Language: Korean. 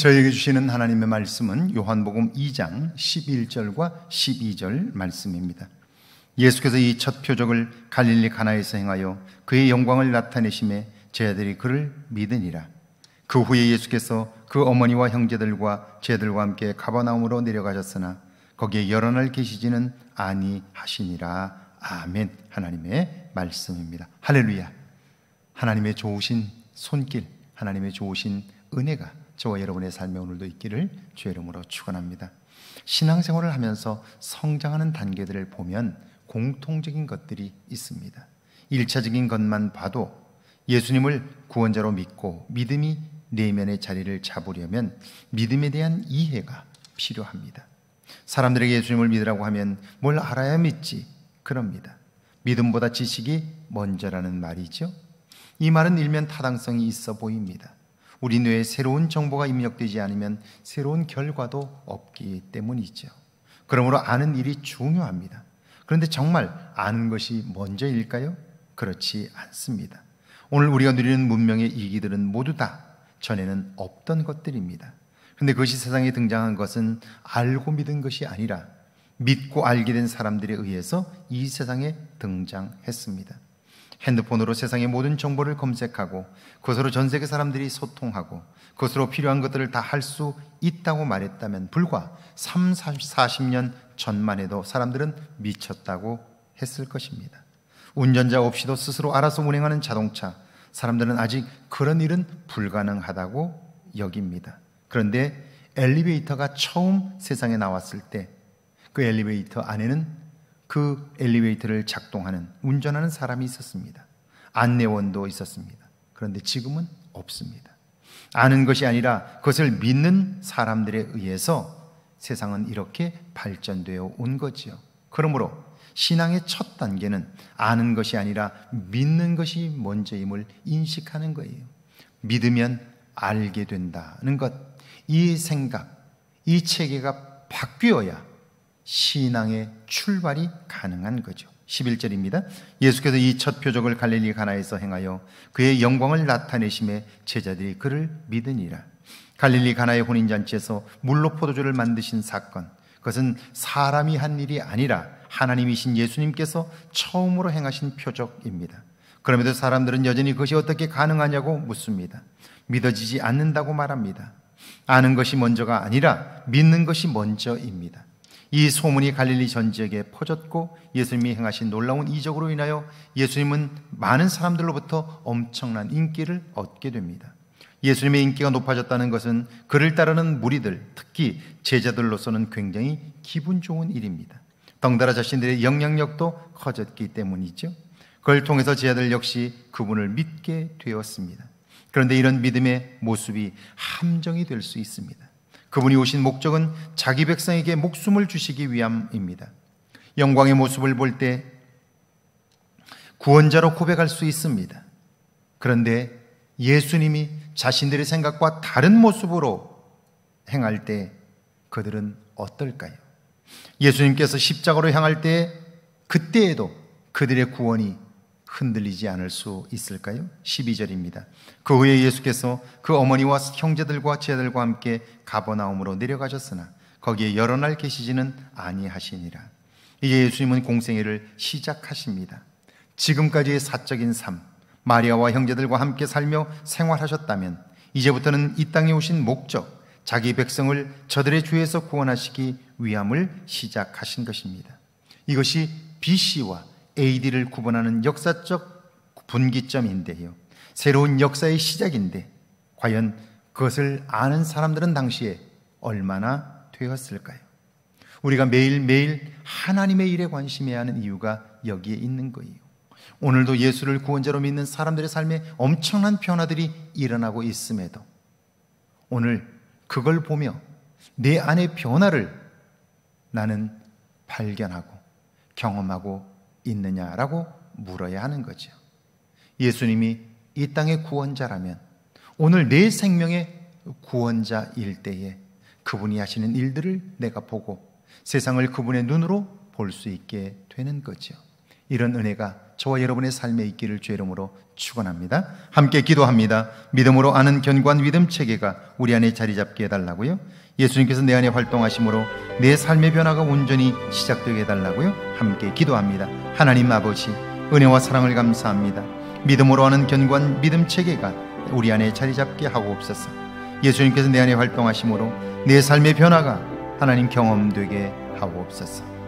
저희에게 주시는 하나님의 말씀은 요한복음 2장 11절과 12절 말씀입니다. 예수께서 이 첫 표적을 갈릴리 가나에서 행하여 그의 영광을 나타내심에 제자들이 그를 믿으니라. 그 후에 예수께서 그 어머니와 형제들과 제들과 함께 가버나움으로 내려가셨으나 거기에 여러 날 계시지는 아니하시니라. 아멘. 하나님의 말씀입니다. 할렐루야. 하나님의 좋으신 손길, 하나님의 좋으신 은혜가 저와 여러분의 삶에 오늘도 있기를 주의 이름으로 축원합니다. 신앙생활을 하면서 성장하는 단계들을 보면 공통적인 것들이 있습니다. 1차적인 것만 봐도 예수님을 구원자로 믿고 믿음이 내면의 자리를 잡으려면 믿음에 대한 이해가 필요합니다. 사람들에게 예수님을 믿으라고 하면 뭘 알아야 믿지? 그럽니다. 믿음보다 지식이 먼저라는 말이죠. 이 말은 일면 타당성이 있어 보입니다. 우리 뇌에 새로운 정보가 입력되지 않으면 새로운 결과도 없기 때문이죠. 그러므로 아는 일이 중요합니다. 그런데 정말 아는 것이 먼저일까요? 그렇지 않습니다. 오늘 우리가 누리는 문명의 이기들은 모두 다 전에는 없던 것들입니다. 근데 그것이 세상에 등장한 것은 알고 믿은 것이 아니라 믿고 알게 된 사람들에 의해서 이 세상에 등장했습니다. 핸드폰으로 세상의 모든 정보를 검색하고 그것으로 전 세계 사람들이 소통하고 그것으로 필요한 것들을 다 할 수 있다고 말했다면 불과 3, 40년 전만 해도 사람들은 미쳤다고 했을 것입니다. 운전자 없이도 스스로 알아서 운행하는 자동차, 사람들은 아직 그런 일은 불가능하다고 여깁니다. 그런데 엘리베이터가 처음 세상에 나왔을 때 그 엘리베이터 안에는 그 엘리베이터를 작동하는 운전하는 사람이 있었습니다. 안내원도 있었습니다. 그런데 지금은 없습니다. 아는 것이 아니라 그것을 믿는 사람들에 의해서 세상은 이렇게 발전되어 온 거지요. 그러므로 신앙의 첫 단계는 아는 것이 아니라 믿는 것이 먼저임을 인식하는 거예요. 믿으면 알게 된다는 것, 이 생각, 이 체계가 바뀌어야 신앙의 출발이 가능한 거죠. 11절입니다. 예수께서 이 첫 표적을 갈릴리 가나에서 행하여 그의 영광을 나타내심에 제자들이 그를 믿으니라. 갈릴리 가나의 혼인 잔치에서 물로 포도주를 만드신 사건. 그것은 사람이 한 일이 아니라 하나님이신 예수님께서 처음으로 행하신 표적입니다. 그럼에도 사람들은 여전히 그것이 어떻게 가능하냐고 묻습니다. 믿어지지 않는다고 말합니다. 아는 것이 먼저가 아니라 믿는 것이 먼저입니다. 이 소문이 갈릴리 전 지역에 퍼졌고 예수님이 행하신 놀라운 이적으로 인하여 예수님은 많은 사람들로부터 엄청난 인기를 얻게 됩니다. 예수님의 인기가 높아졌다는 것은 그를 따르는 무리들, 특히 제자들로서는 굉장히 기분 좋은 일입니다. 덩달아 자신들의 영향력도 커졌기 때문이죠. 그걸 통해서 제자들 역시 그분을 믿게 되었습니다. 그런데 이런 믿음의 모습이 함정이 될 수 있습니다. 그분이 오신 목적은 자기 백성에게 목숨을 주시기 위함입니다. 영광의 모습을 볼 때 구원자로 고백할 수 있습니다. 그런데 예수님이 자신들의 생각과 다른 모습으로 행할 때 그들은 어떨까요? 예수님께서 십자가로 향할 때 그때에도 그들의 구원이 흔들리지 않을 수 있을까요? 12절입니다. 그 후에 예수께서 그 어머니와 형제들과 제자들과 함께 가버나움으로 내려가셨으나 거기에 여러 날 계시지는 아니하시니라. 이제 예수님은 공생애를 시작하십니다. 지금까지의 사적인 삶, 마리아와 형제들과 함께 살며 생활하셨다면 이제부터는 이 땅에 오신 목적, 자기 백성을 저들의 죄에서 구원하시기 위함을 시작하신 것입니다. 이것이 BC와 AD를 구분하는 역사적 분기점인데요. 새로운 역사의 시작인데 과연 그것을 아는 사람들은 당시에 얼마나 되었을까요? 우리가 매일매일 하나님의 일에 관심해야 하는 이유가 여기에 있는 거예요. 오늘도 예수를 구원자로 믿는 사람들의 삶에 엄청난 변화들이 일어나고 있음에도 오늘 그걸 보며 내 안의 변화를 나는 발견하고 경험하고 있느냐라고 물어야 하는 거죠. 예수님이 이 땅의 구원자라면 오늘 내 생명의 구원자일 때에 그분이 하시는 일들을 내가 보고 세상을 그분의 눈으로 볼 수 있게 되는 거죠. 이런 은혜가 저와 여러분의 삶에 있기를 죄 이름으로 축원합니다. 함께 기도합니다. 믿음으로 아는 견고한 믿음 체계가 우리 안에 자리 잡게 해달라고요. 예수님께서 내 안에 활동하심으로 내 삶의 변화가 온전히 시작되게 해달라고요. 함께 기도합니다. 하나님 아버지 은혜와 사랑을 감사합니다. 믿음으로 하는 견고한 믿음 체계가 우리 안에 자리 잡게 하고 없었서 예수님께서 내 안에 활동하심으로 내 삶의 변화가 하나님 경험되게 하고 없었서